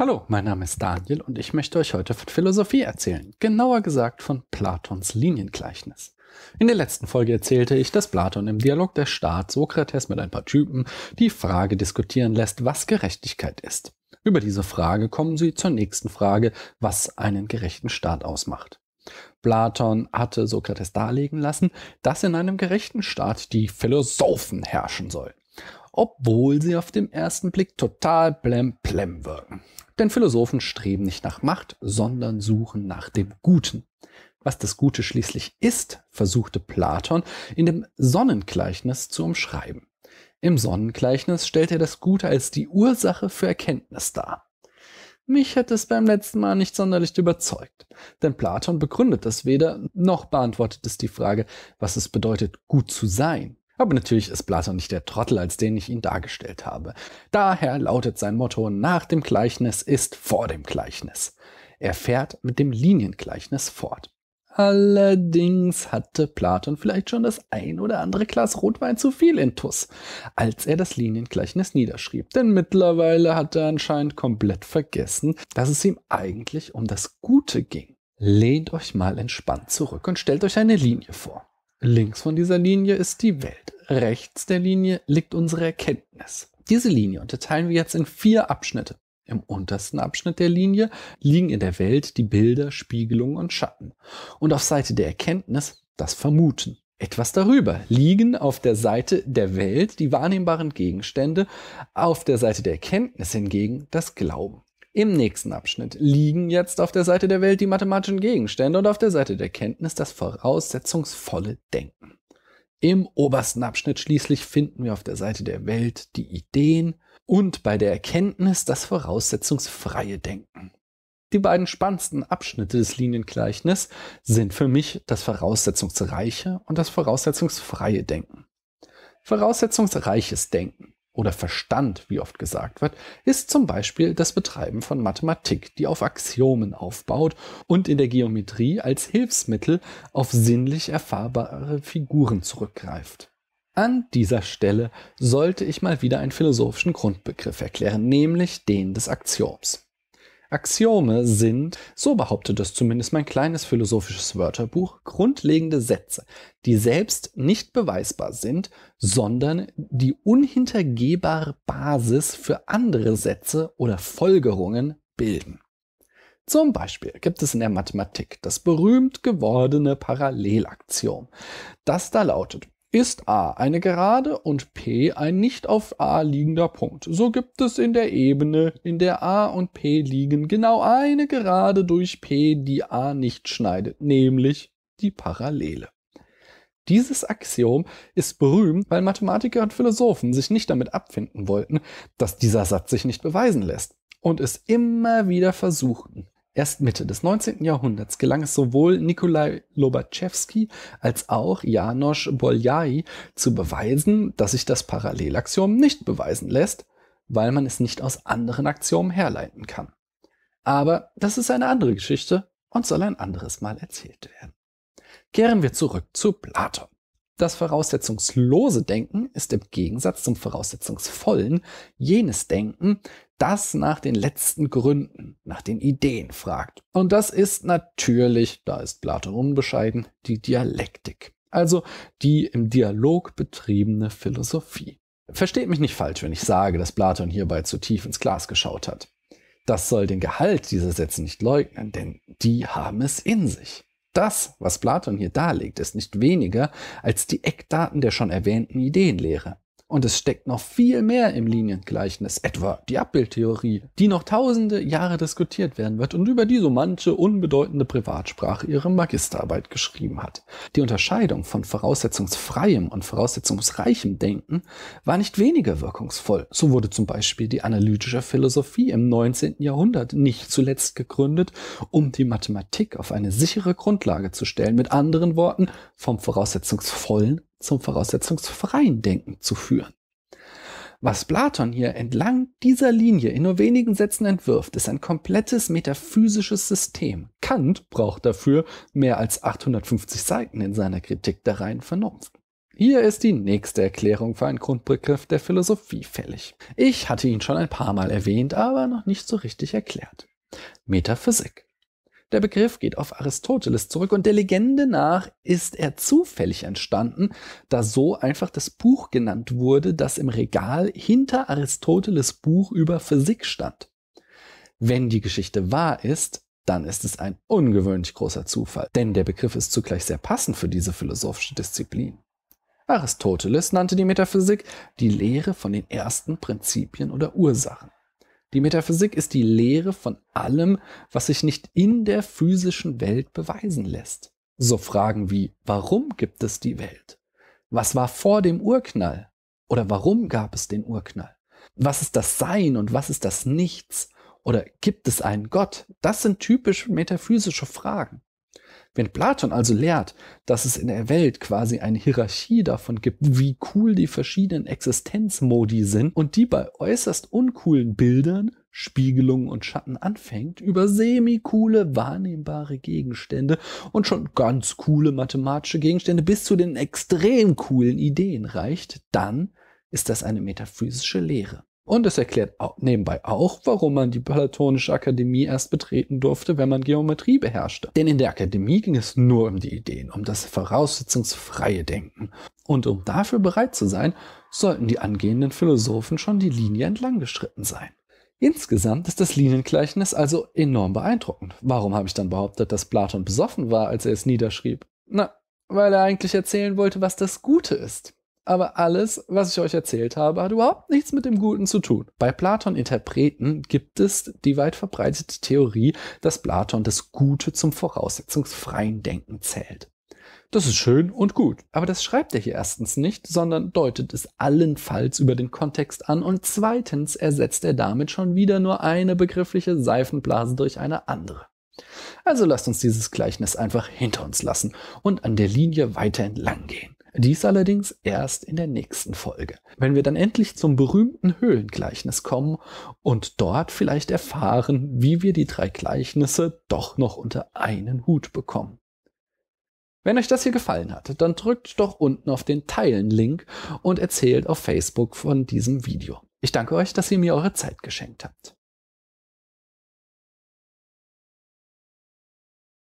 Hallo, mein Name ist Daniel und ich möchte euch heute von Philosophie erzählen, genauer gesagt von Platons Liniengleichnis. In der letzten Folge erzählte ich, dass Platon im Dialog der Staat Sokrates mit ein paar Typen die Frage diskutieren lässt, was Gerechtigkeit ist. Über diese Frage kommen sie zur nächsten Frage, was einen gerechten Staat ausmacht. Platon hatte Sokrates darlegen lassen, dass in einem gerechten Staat die Philosophen herrschen sollen obwohl sie auf dem ersten Blick total blem blem wirken. Denn Philosophen streben nicht nach Macht, sondern suchen nach dem Guten. Was das Gute schließlich ist, versuchte Platon in dem Sonnengleichnis zu umschreiben. Im Sonnengleichnis stellt er das Gute als die Ursache für Erkenntnis dar. Mich hat es beim letzten Mal nicht sonderlich überzeugt, denn Platon begründet das weder, noch beantwortet es die Frage, was es bedeutet, gut zu sein. Aber natürlich ist Platon nicht der Trottel, als den ich ihn dargestellt habe. Daher lautet sein Motto, nach dem Gleichnis ist vor dem Gleichnis. Er fährt mit dem Liniengleichnis fort. Allerdings hatte Platon vielleicht schon das ein oder andere Glas Rotwein zu viel in Tuss, als er das Liniengleichnis niederschrieb. Denn mittlerweile hat er anscheinend komplett vergessen, dass es ihm eigentlich um das Gute ging. Lehnt euch mal entspannt zurück und stellt euch eine Linie vor. Links von dieser Linie ist die Welt. Rechts der Linie liegt unsere Erkenntnis. Diese Linie unterteilen wir jetzt in vier Abschnitte. Im untersten Abschnitt der Linie liegen in der Welt die Bilder, Spiegelungen und Schatten. Und auf Seite der Erkenntnis das Vermuten. Etwas darüber liegen auf der Seite der Welt die wahrnehmbaren Gegenstände, auf der Seite der Erkenntnis hingegen das Glauben. Im nächsten Abschnitt liegen jetzt auf der Seite der Welt die mathematischen Gegenstände und auf der Seite der Kenntnis das voraussetzungsvolle Denken. Im obersten Abschnitt schließlich finden wir auf der Seite der Welt die Ideen und bei der Erkenntnis das voraussetzungsfreie Denken. Die beiden spannendsten Abschnitte des Liniengleichnis sind für mich das voraussetzungsreiche und das voraussetzungsfreie Denken. Voraussetzungsreiches Denken oder Verstand, wie oft gesagt wird, ist zum Beispiel das Betreiben von Mathematik, die auf Axiomen aufbaut und in der Geometrie als Hilfsmittel auf sinnlich erfahrbare Figuren zurückgreift. An dieser Stelle sollte ich mal wieder einen philosophischen Grundbegriff erklären, nämlich den des Axioms. Axiome sind, so behauptet es zumindest mein kleines philosophisches Wörterbuch, grundlegende Sätze, die selbst nicht beweisbar sind, sondern die unhintergehbare Basis für andere Sätze oder Folgerungen bilden. Zum Beispiel gibt es in der Mathematik das berühmt gewordene Parallelaxiom, das da lautet, ist a eine Gerade und p ein nicht auf a liegender Punkt. So gibt es in der Ebene, in der a und p liegen, genau eine Gerade durch p, die a nicht schneidet, nämlich die Parallele. Dieses Axiom ist berühmt, weil Mathematiker und Philosophen sich nicht damit abfinden wollten, dass dieser Satz sich nicht beweisen lässt und es immer wieder versuchten. Erst Mitte des 19. Jahrhunderts gelang es sowohl Nikolai Lobatschewski als auch Janosch Boljai zu beweisen, dass sich das Parallelaxiom nicht beweisen lässt, weil man es nicht aus anderen Axiomen herleiten kann. Aber das ist eine andere Geschichte und soll ein anderes Mal erzählt werden. Kehren wir zurück zu Platon. Das voraussetzungslose Denken ist im Gegensatz zum voraussetzungsvollen jenes Denken, das nach den letzten Gründen nach den Ideen fragt. Und das ist natürlich, da ist Plato unbescheiden, die Dialektik, also die im Dialog betriebene Philosophie. Versteht mich nicht falsch, wenn ich sage, dass Platon hierbei zu tief ins Glas geschaut hat. Das soll den Gehalt dieser Sätze nicht leugnen, denn die haben es in sich. Das, was Platon hier darlegt, ist nicht weniger als die Eckdaten der schon erwähnten Ideenlehre. Und es steckt noch viel mehr im Liniengleichnis, etwa die Abbildtheorie, die noch tausende Jahre diskutiert werden wird und über die so manche unbedeutende Privatsprache ihre Magisterarbeit geschrieben hat. Die Unterscheidung von voraussetzungsfreiem und voraussetzungsreichem Denken war nicht weniger wirkungsvoll. So wurde zum Beispiel die analytische Philosophie im 19. Jahrhundert nicht zuletzt gegründet, um die Mathematik auf eine sichere Grundlage zu stellen. Mit anderen Worten, vom voraussetzungsvollen zum voraussetzungsfreien Denken zu führen. Was Platon hier entlang dieser Linie in nur wenigen Sätzen entwirft, ist ein komplettes metaphysisches System. Kant braucht dafür mehr als 850 Seiten in seiner Kritik der reinen Vernunft. Hier ist die nächste Erklärung für einen Grundbegriff der Philosophie fällig. Ich hatte ihn schon ein paar Mal erwähnt, aber noch nicht so richtig erklärt. Metaphysik. Der Begriff geht auf Aristoteles zurück und der Legende nach ist er zufällig entstanden, da so einfach das Buch genannt wurde, das im Regal hinter Aristoteles Buch über Physik stand. Wenn die Geschichte wahr ist, dann ist es ein ungewöhnlich großer Zufall, denn der Begriff ist zugleich sehr passend für diese philosophische Disziplin. Aristoteles nannte die Metaphysik die Lehre von den ersten Prinzipien oder Ursachen. Die Metaphysik ist die Lehre von allem, was sich nicht in der physischen Welt beweisen lässt. So Fragen wie, warum gibt es die Welt? Was war vor dem Urknall? Oder warum gab es den Urknall? Was ist das Sein und was ist das Nichts? Oder gibt es einen Gott? Das sind typisch metaphysische Fragen. Wenn Platon also lehrt, dass es in der Welt quasi eine Hierarchie davon gibt, wie cool die verschiedenen Existenzmodi sind und die bei äußerst uncoolen Bildern Spiegelungen und Schatten anfängt, über semi-coole, wahrnehmbare Gegenstände und schon ganz coole mathematische Gegenstände bis zu den extrem coolen Ideen reicht, dann ist das eine metaphysische Lehre. Und es erklärt auch, nebenbei auch, warum man die Platonische Akademie erst betreten durfte, wenn man Geometrie beherrschte. Denn in der Akademie ging es nur um die Ideen, um das voraussetzungsfreie Denken. Und um dafür bereit zu sein, sollten die angehenden Philosophen schon die Linie entlang gestritten sein. Insgesamt ist das Liniengleichnis also enorm beeindruckend. Warum habe ich dann behauptet, dass Platon besoffen war, als er es niederschrieb? Na, weil er eigentlich erzählen wollte, was das Gute ist aber alles, was ich euch erzählt habe, hat überhaupt nichts mit dem Guten zu tun. Bei Platon-Interpreten gibt es die weit verbreitete Theorie, dass Platon das Gute zum voraussetzungsfreien Denken zählt. Das ist schön und gut, aber das schreibt er hier erstens nicht, sondern deutet es allenfalls über den Kontext an und zweitens ersetzt er damit schon wieder nur eine begriffliche Seifenblase durch eine andere. Also lasst uns dieses Gleichnis einfach hinter uns lassen und an der Linie weiter entlang gehen. Dies allerdings erst in der nächsten Folge, wenn wir dann endlich zum berühmten Höhlengleichnis kommen und dort vielleicht erfahren, wie wir die drei Gleichnisse doch noch unter einen Hut bekommen. Wenn euch das hier gefallen hat, dann drückt doch unten auf den Teilen-Link und erzählt auf Facebook von diesem Video. Ich danke euch, dass ihr mir eure Zeit geschenkt habt.